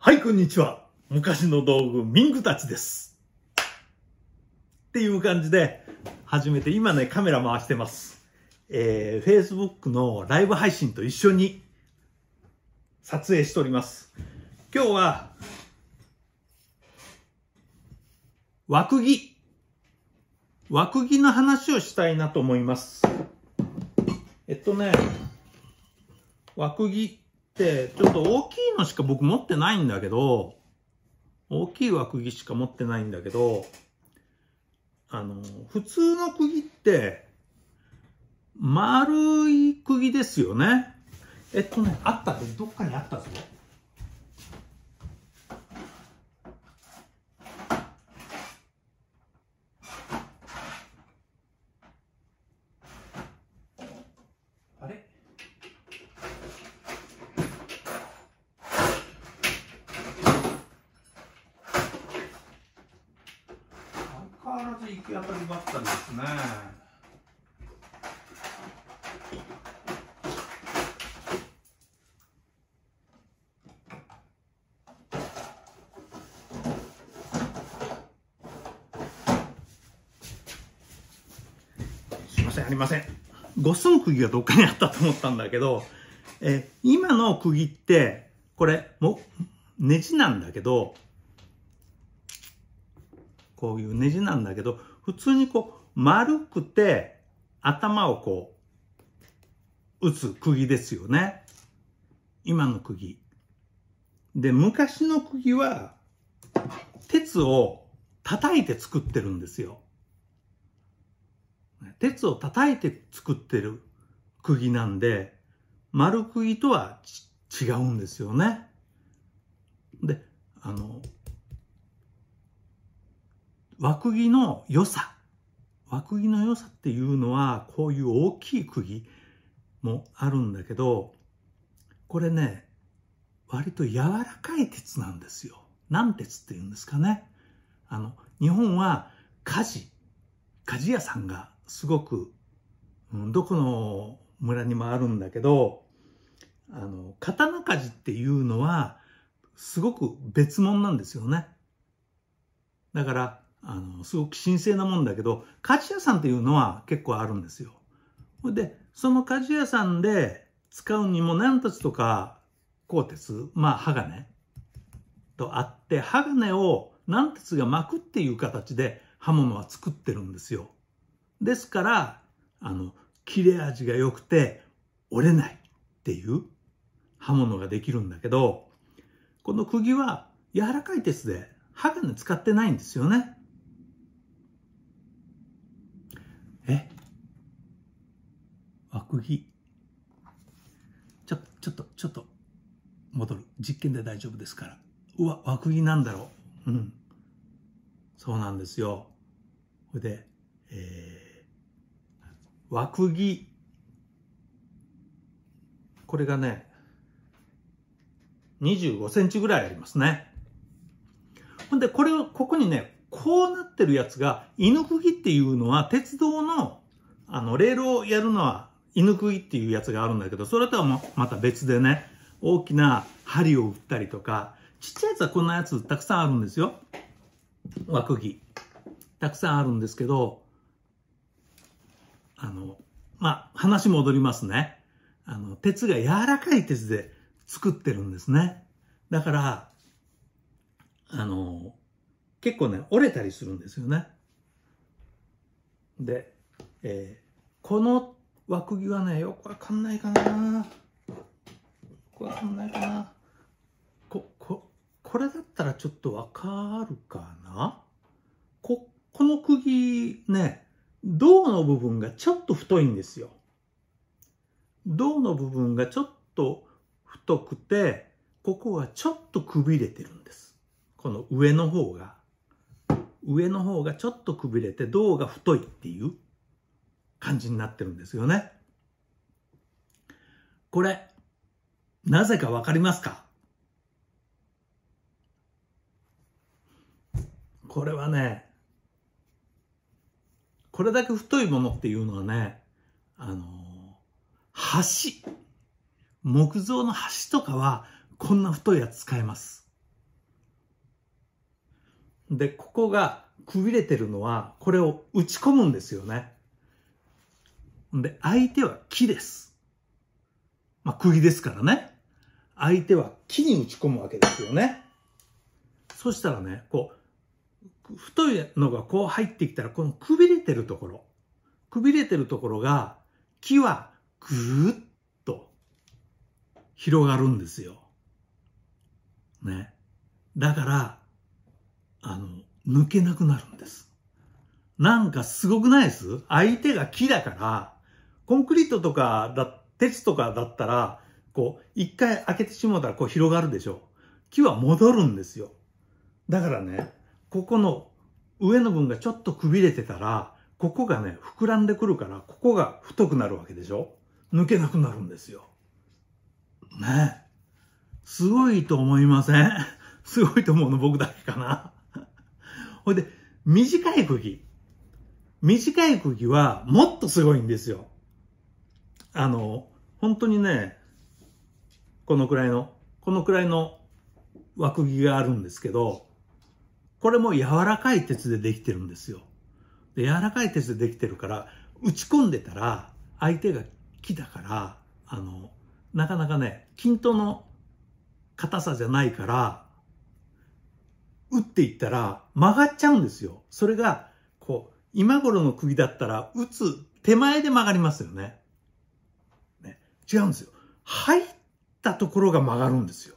はい、こんにちは。昔の道具、ミングたちです。っていう感じで、始めて、今ね、カメラ回してます。えー、Facebook のライブ配信と一緒に撮影しております。今日は、枠木。枠木の話をしたいなと思います。えっとね、枠木、ちょっと大きいのしか僕持ってないんだけど、大きい輪釘しか持ってないんだけど、あの、普通の釘って、丸い釘ですよね。えっとね、あったで、どっかにあったぞ。わらず行き当たりばったりですね。すいません、ありません。五寸釘がどっかにあったと思ったんだけど、え今の釘って、これ、も、ネジなんだけど、こういうネジなんだけど、普通にこう、丸くて、頭をこう、打つ釘ですよね。今の釘。で、昔の釘は、鉄を叩いて作ってるんですよ。鉄を叩いて作ってる釘なんで、丸釘とは違うんですよね。で、枠木の良さ枠木の良さっていうのはこういう大きい釘もあるんだけどこれね割と柔らかい鉄なんですよ軟鉄っていうんですかねあの日本は家事鍛冶屋さんがすごく、うん、どこの村にもあるんだけどあの刀鍛冶っていうのはすごく別物なんですよねだからあの、すごく神聖なもんだけど、鍛冶屋さんっていうのは結構あるんですよ。で、その鍛冶屋さんで使うにも何鉄とか鋼鉄、まあ鋼とあって、鋼を何鉄が巻くっていう形で刃物は作ってるんですよ。ですから、あの、切れ味が良くて折れないっていう刃物ができるんだけど、この釘は柔らかい鉄で鋼使ってないんですよね。えあくぎちょちょっとちょっと戻る実験で大丈夫ですからうわ枠くぎなんだろううんそうなんですよほいでえー、枠くこれがね25センチぐらいありますねほんでこれをここにねこうなってるやつが、犬釘っていうのは鉄道の、あの、レールをやるのは犬釘っていうやつがあるんだけど、それとはまた別でね、大きな針を打ったりとか、ちっちゃいやつはこんなやつたくさんあるんですよ。輪釘。たくさんあるんですけど、あの、まあ、話戻りますね。あの、鉄が柔らかい鉄で作ってるんですね。だから、あの、結構ね、折れたりするんですよね。で、えー、この枠はね、よくわかんないかな。よくわかんないかな。こ、こ、これだったらちょっとわかるかなこ、この釘ね、銅の部分がちょっと太いんですよ。銅の部分がちょっと太くて、ここはちょっとくびれてるんです。この上の方が。上の方がちょっとくびれて胴が太いっていう感じになってるんですよね。これ、なぜかわかりますかこれはね、これだけ太いものっていうのはね、あの、橋、木造の橋とかはこんな太いやつ使えます。で、ここがくびれてるのは、これを打ち込むんですよね。で、相手は木です。まあ、釘ですからね。相手は木に打ち込むわけですよね。そしたらね、こう、太いのがこう入ってきたら、このくびれてるところ、くびれてるところが、木はぐーっと広がるんですよ。ね。だから、あの、抜けなくなるんです。なんかすごくないです相手が木だから、コンクリートとかだ、鉄とかだったら、こう、一回開けてしもうたらこう広がるでしょ。木は戻るんですよ。だからね、ここの上の分がちょっとくびれてたら、ここがね、膨らんでくるから、ここが太くなるわけでしょ抜けなくなるんですよ。ねすごいと思いません すごいと思うの僕だけかなほいで、短い釘。短い釘はもっとすごいんですよ。あの、本当にね、このくらいの、このくらいの枠釘があるんですけど、これも柔らかい鉄でできてるんですよ。で柔らかい鉄でできてるから、打ち込んでたら、相手が木だから、あの、なかなかね、均等の硬さじゃないから、打っていったら曲がっちゃうんですよ。それが、こう、今頃の釘だったら、打つ手前で曲がりますよね。ね違うんですよ。入ったところが曲がるんですよ。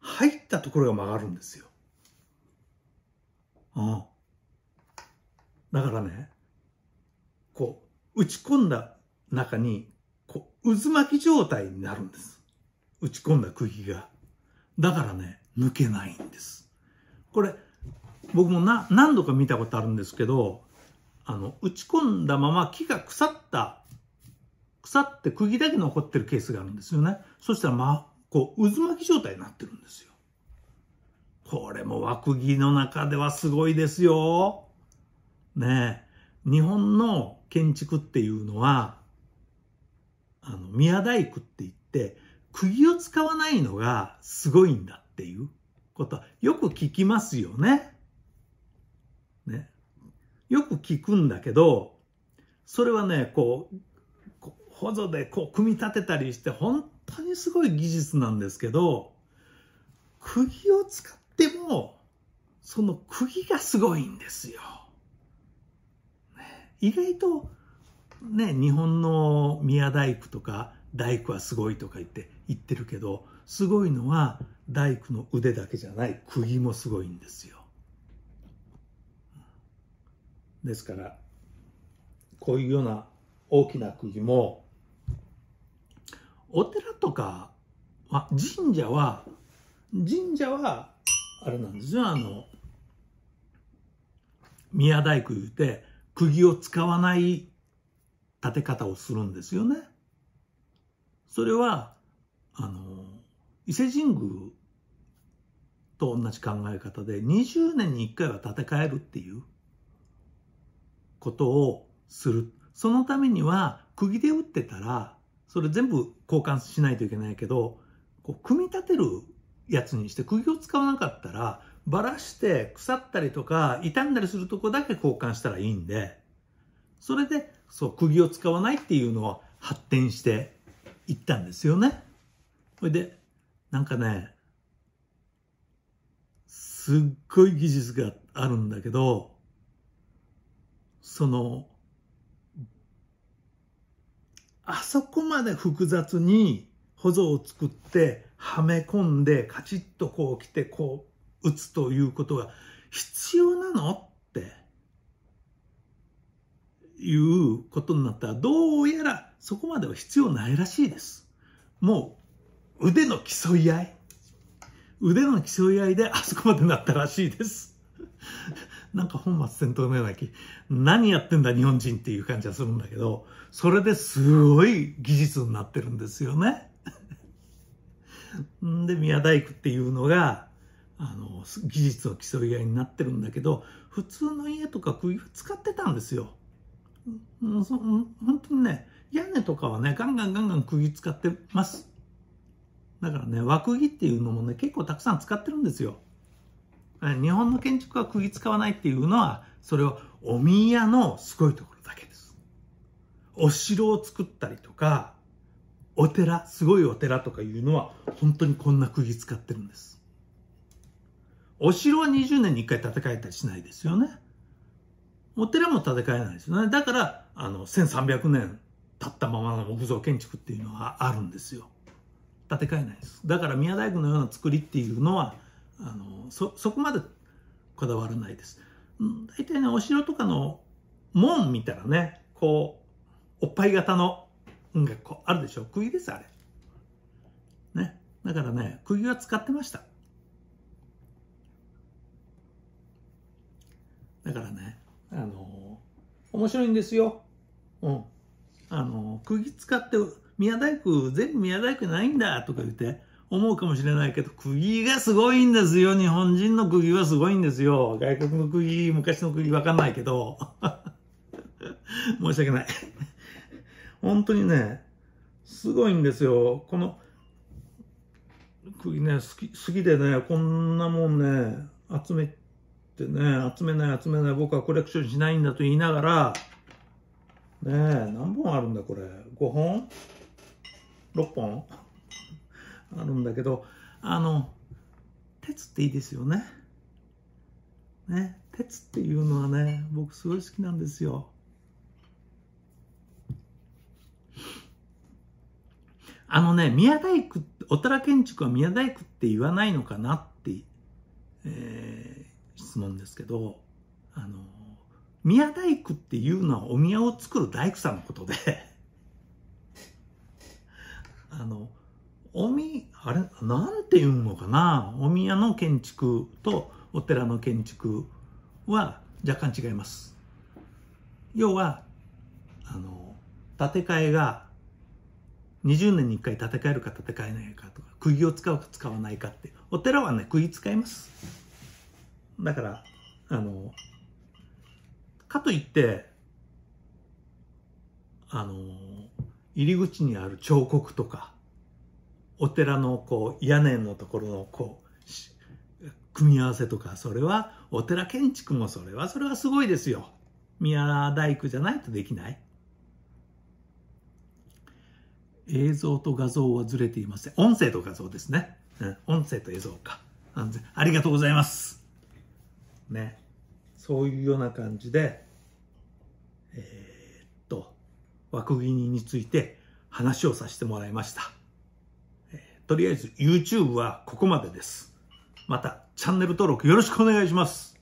入ったところが曲がるんですよ。うん。だからね、こう、打ち込んだ中に、こう、渦巻き状態になるんです。打ち込んだ釘が。だからね、抜けないんです。これ、僕もな何度か見たことあるんですけど、あの、打ち込んだまま木が腐った、腐って釘だけ残ってるケースがあるんですよね。そしたら、ま、あ、こう、渦巻き状態になってるんですよ。これも枠木の中ではすごいですよ。ねえ。日本の建築っていうのは、あの、宮大工って言って、釘を使わないのがすごいんだっていう。ことよく聞きますよね。ね。よく聞くんだけど、それはね、こう、補助でこう組み立てたりして、本当にすごい技術なんですけど、釘を使っても、その釘がすごいんですよ。ね、意外と、ね、日本の宮大工とか大工はすごいとか言って言ってるけど、すごいのは大工の腕だけじゃない釘もすごいんですよ。ですからこういうような大きな釘もお寺とかは神社は神社はあれなんですよあの宮大工言うて釘を使わない建て方をするんですよね。それはあの伊勢神宮と同じ考え方で20年に1回は建て替えるっていうことをする。そのためには釘で打ってたらそれ全部交換しないといけないけどこう組み立てるやつにして釘を使わなかったらばらして腐ったりとか傷んだりするとこだけ交換したらいいんでそれでそう釘を使わないっていうのは発展していったんですよね。それでなんかねすっごい技術があるんだけど、その、あそこまで複雑に保存を作ってはめ込んでカチッとこう来てこう打つということが必要なのっていうことになったらどうやらそこまでは必要ないらしいです。もう腕の競い合い。腕の競い合いであそこまでなったらしいです。なんか本末転倒のような気、何やってんだ日本人っていう感じはするんだけど、それですごい技術になってるんですよね。で、宮大工っていうのが、あの、技術の競い合いになってるんだけど、普通の家とか釘使ってたんですよ。本当にね、屋根とかはね、ガンガンガンガン釘使ってます。だからね、枠釘っていうのもね、結構たくさん使ってるんですよ。日本の建築は釘使わないっていうのは、それはお宮のすごいところだけです。お城を作ったりとか、お寺、すごいお寺とかいうのは、本当にこんな釘使ってるんです。お城は20年に1回建て替えたりしないですよね。お寺も建て替えないですよね。だから、あの、1300年経ったままの木造建築っていうのはあるんですよ。建て替えないですだから宮大工のような作りっていうのはあのそこまでこだわらないです大体ねお城とかの門見たらねこうおっぱい型のがこうあるでしょ釘ですあれねだからね釘は使ってましただからねあの面白いんですようんあの釘使って宮大工、全部宮大工ないんだとか言って、思うかもしれないけど、釘がすごいんですよ。日本人の釘はすごいんですよ。外国の釘、昔の釘わかんないけど。申し訳ない。本当にね、すごいんですよ。この、釘ね、好き、好きでね、こんなもんね、集めてね、集めない集めない、僕はコレクションしないんだと言いながら、ねえ、何本あるんだこれ。5本6本あるんだけど、あの、鉄っていいですよね。ね、鉄っていうのはね、僕すごい好きなんですよ。あのね、宮大工、小たら建築は宮大工って言わないのかなって、えー、質問ですけど、あの、宮大工っていうのはお宮を作る大工さんのことでおみ、あれ、なんて言うのかなお宮の建築とお寺の建築は若干違います。要は、あの、建て替えが20年に1回建て替えるか建て替えないかとか、釘を使うか使わないかって、お寺はね、釘使います。だから、あの、かといって、あの、入り口にある彫刻とか、お寺のこう屋根のところのこう組み合わせとかそれはお寺建築もそれはそれはすごいですよ宮大工じゃないとできない映像と画像はずれていません音声と画像ですね、うん、音声と映像か安全ありがとうございますねそういうような感じでえー、っと枠組みについて話をさせてもらいましたとりあえず YouTube はここまでです。またチャンネル登録よろしくお願いします。